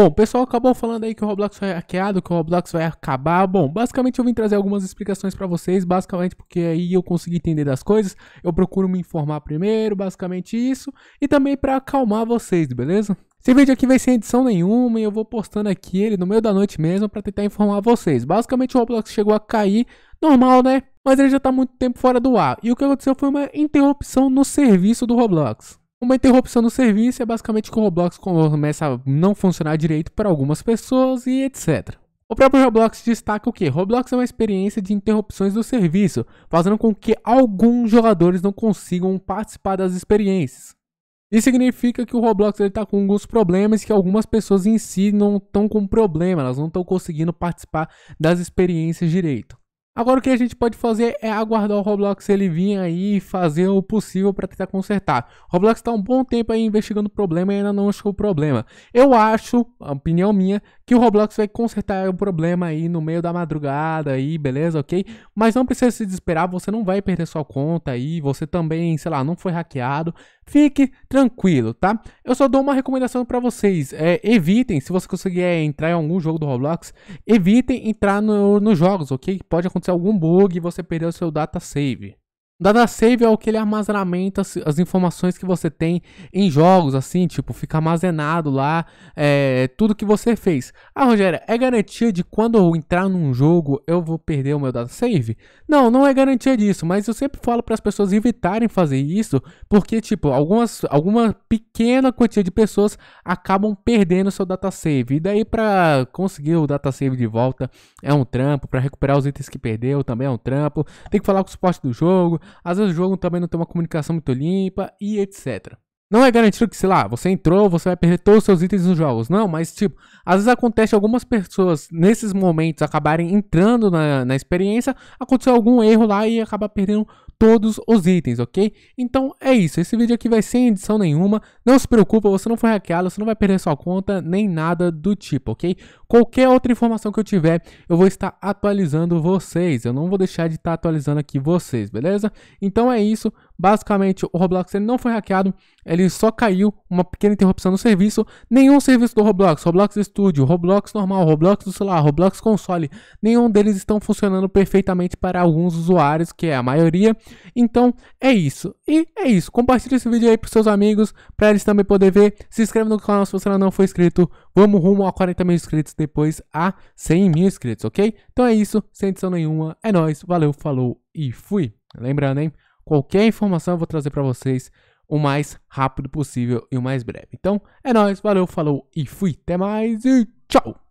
Bom, o pessoal acabou falando aí que o Roblox foi hackeado, que o Roblox vai acabar. Bom, basicamente eu vim trazer algumas explicações para vocês, basicamente porque aí eu consegui entender das coisas. Eu procuro me informar primeiro, basicamente isso, e também para acalmar vocês, beleza? Esse vídeo aqui vai sem edição nenhuma e eu vou postando aqui ele no meio da noite mesmo para tentar informar vocês. Basicamente o Roblox chegou a cair, normal, né? Mas ele já tá muito tempo fora do ar. E o que aconteceu foi uma interrupção no serviço do Roblox. Uma interrupção no serviço é basicamente que o Roblox começa a não funcionar direito para algumas pessoas e etc. O próprio Roblox destaca o que Roblox é uma experiência de interrupções do serviço, fazendo com que alguns jogadores não consigam participar das experiências. Isso significa que o Roblox está com alguns problemas que algumas pessoas em si não estão com problema, elas não estão conseguindo participar das experiências direito. Agora o que a gente pode fazer é aguardar o Roblox ele vir aí e fazer o possível para tentar consertar. O Roblox está um bom tempo aí investigando o problema e ainda não achou o problema. Eu acho, opinião minha, que o Roblox vai consertar o problema aí no meio da madrugada aí, beleza, ok? Mas não precisa se desesperar, você não vai perder sua conta aí, você também, sei lá, não foi hackeado fique tranquilo, tá? Eu só dou uma recomendação para vocês. É, evitem, se você conseguir é, entrar em algum jogo do Roblox, evitem entrar no, nos jogos, ok? Pode acontecer algum bug e você perder o seu data save. Data save é o que ele armazenamento, as, as, informações que você tem em jogos, assim, tipo, fica armazenado lá, é, tudo que você fez. Ah, Rogério, é garantia de quando eu entrar num jogo eu vou perder o meu data save? Não, não é garantia disso, mas eu sempre falo para as pessoas evitarem fazer isso, porque, tipo, algumas, alguma pequena quantia de pessoas acabam perdendo seu data save. E daí, para conseguir o data save de volta, é um trampo, para recuperar os itens que perdeu também é um trampo, tem que falar com o suporte do jogo às vezes o jogo também não tem uma comunicação muito limpa e etc. Não é garantido que, sei lá, você entrou, você vai perder todos os seus itens nos jogos. Não, mas tipo, às vezes acontece algumas pessoas nesses momentos acabarem entrando na, na experiência, aconteceu algum erro lá e acaba perdendo todos os itens, ok? Então é isso, esse vídeo aqui vai sem edição nenhuma, não se preocupa, você não foi hackeado, você não vai perder sua conta, nem nada do tipo, ok? Qualquer outra informação que eu tiver, eu vou estar atualizando vocês, eu não vou deixar de estar atualizando aqui vocês, beleza? Então é isso, Basicamente, o Roblox ele não foi hackeado, ele só caiu, uma pequena interrupção no serviço. Nenhum serviço do Roblox, Roblox Studio, Roblox normal, Roblox do celular, Roblox console, nenhum deles estão funcionando perfeitamente para alguns usuários, que é a maioria. Então, é isso. E é isso. Compartilhe esse vídeo aí para seus amigos, para eles também poder ver. Se inscreve no canal se você ainda não for inscrito. Vamos rumo a 40 mil inscritos, depois a 100 mil inscritos, ok? Então é isso, sem edição nenhuma. É nóis, valeu, falou e fui. Lembrando, hein? Qualquer informação eu vou trazer para vocês o mais rápido possível e o mais breve. Então, é nóis, valeu, falou e fui. Até mais e tchau!